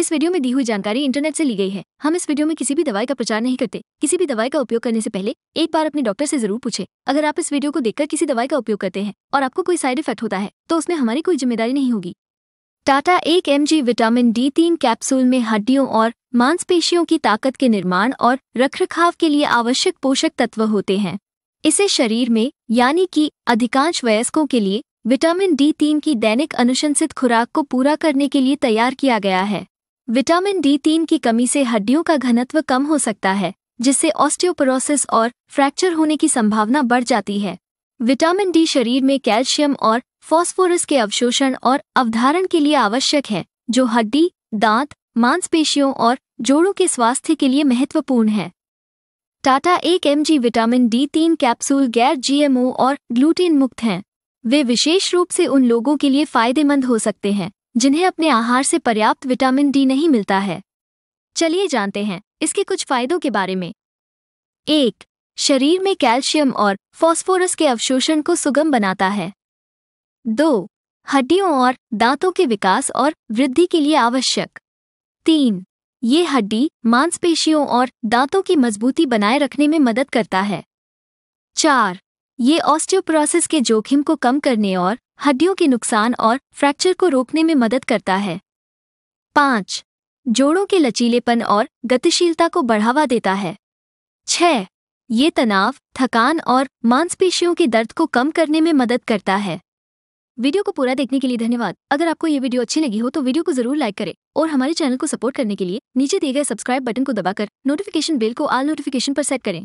इस वीडियो में दी हुई जानकारी इंटरनेट से ली गई है हम इस वीडियो में किसी भी दवाई का प्रचार नहीं करते किसी भी दवाई का उपयोग करने से पहले एक बार अपने डॉक्टर से जरूर पूछे अगर आप इस वीडियो को देखकर किसी दवाई का उपयोग करते हैं और आपको कोई साइड इफेक्ट होता है तो उसमें हमारी कोई जिम्मेदारी नहीं होगी टाटा एक एम विटामिन डी तीन कैप्सूल में हड्डियों और मांसपेशियों की ताकत के निर्माण और रखरखाव के लिए आवश्यक पोषक तत्व होते हैं इसे शरीर में यानी कि अधिकांश वयस्कों के लिए विटामिन डी तीन की दैनिक अनुशंसित खुराक को पूरा करने के लिए तैयार किया गया है विटामिन डी तीन की कमी से हड्डियों का घनत्व कम हो सकता है जिससे ऑस्टियोपोरोसिस और फ्रैक्चर होने की संभावना बढ़ जाती है विटामिन डी शरीर में कैल्शियम और फॉस्फोरस के अवशोषण और अवधारण के लिए आवश्यक है जो हड्डी दांत मांसपेशियों और जोड़ों के स्वास्थ्य के लिए महत्वपूर्ण है टाटा एक एम विटामिन डी तीन कैप्सूल गैर जीएमओ और ग्लूटेन मुक्त हैं वे विशेष रूप से उन लोगों के लिए फायदेमंद हो सकते हैं जिन्हें अपने आहार से पर्याप्त विटामिन डी नहीं मिलता है चलिए जानते हैं इसके कुछ फायदों के बारे में एक शरीर में कैल्शियम और फॉस्फोरस के अवशोषण को सुगम बनाता है दो हड्डियों और दांतों के विकास और वृद्धि के लिए आवश्यक तीन ये हड्डी मांसपेशियों और दांतों की मजबूती बनाए रखने में मदद करता है चार ये ऑस्टियोप्रोसिस के जोखिम को कम करने और हड्डियों के नुकसान और फ्रैक्चर को रोकने में मदद करता है पाँच जोड़ों के लचीलेपन और गतिशीलता को बढ़ावा देता है छः ये तनाव थकान और मांसपेशियों के दर्द को कम करने में मदद करता है वीडियो को पूरा देखने के लिए धन्यवाद अगर आपको ये वीडियो अच्छी लगी हो तो वीडियो को जरूर लाइक करें और हमारे चैनल को सपोर्ट करने के लिए नीचे दिए गए सब्सक्राइब बटन को दबाकर नोटिफिकेशन बेल को आल नोटिफिकेशन पर सेट करें